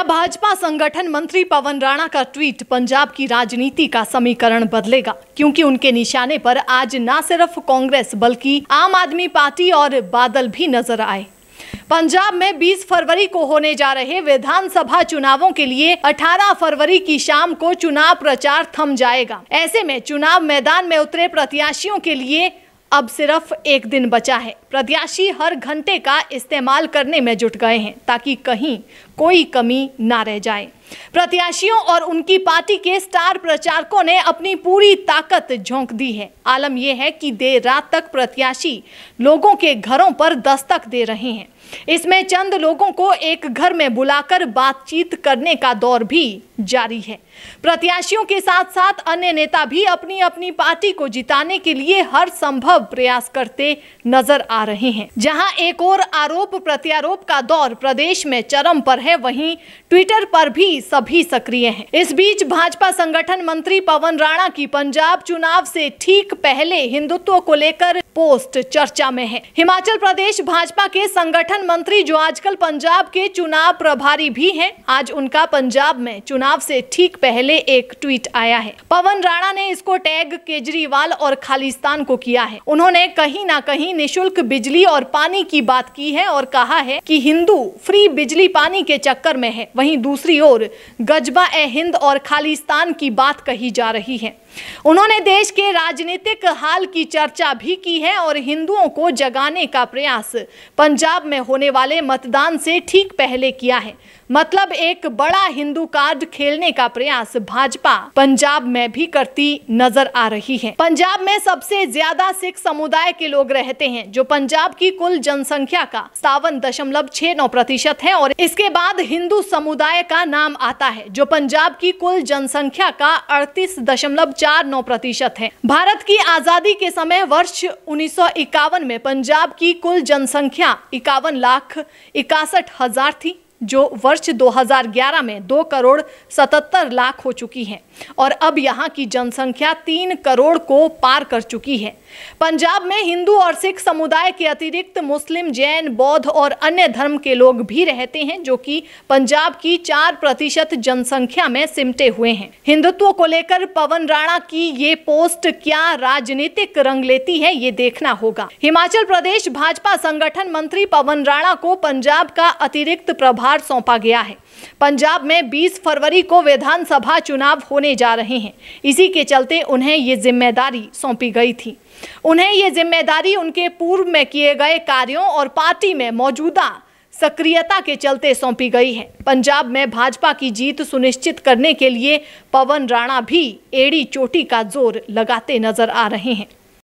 जिला भाजपा संगठन मंत्री पवन राणा का ट्वीट पंजाब की राजनीति का समीकरण बदलेगा क्योंकि उनके निशाने पर आज न सिर्फ कांग्रेस बल्कि आम आदमी पार्टी और बादल भी नजर आए पंजाब में 20 फरवरी को होने जा रहे विधानसभा चुनावों के लिए 18 फरवरी की शाम को चुनाव प्रचार थम जाएगा ऐसे में चुनाव मैदान में उतरे प्रत्याशियों के लिए अब सिर्फ एक दिन बचा है प्रत्याशी हर घंटे का इस्तेमाल करने में जुट गए हैं ताकि कहीं कोई कमी ना रह जाए प्रत्याशियों और उनकी पार्टी के स्टार प्रचारकों ने अपनी पूरी ताकत झोंक दी है आलम यह है कि देर रात तक प्रत्याशी लोगों के घरों पर दस्तक दे रहे हैं इसमें चंद लोगों को एक घर में बुलाकर बातचीत करने का दौर भी जारी है प्रत्याशियों के साथ साथ अन्य नेता भी अपनी अपनी पार्टी को जिताने के लिए हर संभव प्रयास करते नजर आ रहे हैं जहां एक और आरोप प्रत्यारोप का दौर प्रदेश में चरम पर है वहीं ट्विटर पर भी सभी सक्रिय हैं। इस बीच भाजपा संगठन मंत्री पवन राणा की पंजाब चुनाव से ठीक पहले हिंदुत्व को लेकर पोस्ट चर्चा में है हिमाचल प्रदेश भाजपा के संगठन मंत्री जो आजकल पंजाब के चुनाव प्रभारी भी हैं आज उनका पंजाब में चुनाव से ठीक पहले एक ट्वीट आया है पवन राणा ने इसको टैग केजरीवाल और खालिस्तान को किया है उन्होंने कहीं ना कहीं निशुल्क बिजली और पानी की बात की है और कहा है कि हिंदू फ्री बिजली पानी के चक्कर में है वहीं दूसरी ओर गजबा ए हिंद और खालिस्तान की बात कही जा रही है उन्होंने देश के राजनीतिक हाल की चर्चा भी की है और हिंदुओं को जगाने का प्रयास पंजाब में होने वाले मतदान से ठीक पहले किया है मतलब एक बड़ा हिंदू कार्ड खेलने का प्रयास भाजपा पंजाब में भी करती नजर आ रही है पंजाब में सबसे ज्यादा सिख समुदाय के लोग रहते हैं जो पंजाब की कुल जनसंख्या का सावन दशमलव छह नौ प्रतिशत है और इसके बाद हिंदू समुदाय का नाम आता है जो पंजाब की कुल जनसंख्या का अड़तीस दशमलव चार नौ प्रतिशत है भारत की आजादी के समय वर्ष उन्नीस में पंजाब की कुल जनसंख्या इक्यावन लाख इकासठ हजार थी जो वर्ष 2011 में 2 करोड़ 77 लाख हो चुकी है और अब यहाँ की जनसंख्या 3 करोड़ को पार कर चुकी है पंजाब में हिंदू और सिख समुदाय के अतिरिक्त मुस्लिम जैन बौद्ध और अन्य धर्म के लोग भी रहते हैं जो कि पंजाब की 4 प्रतिशत जनसंख्या में सिमटे हुए हैं हिंदुत्व को लेकर पवन राणा की ये पोस्ट क्या राजनीतिक रंग लेती है ये देखना होगा हिमाचल प्रदेश भाजपा संगठन मंत्री पवन राणा को पंजाब का अतिरिक्त प्रभाव प्रभार सौंपा गया है पंजाब में 20 फरवरी को विधानसभा चुनाव होने जा रहे हैं इसी के चलते उन्हें ये जिम्मेदारी सौंपी गई थी उन्हें ये जिम्मेदारी उनके पूर्व में किए गए कार्यों और पार्टी में मौजूदा सक्रियता के चलते सौंपी गई है पंजाब में भाजपा की जीत सुनिश्चित करने के लिए पवन राणा भी एड़ी चोटी का जोर लगाते नजर आ रहे हैं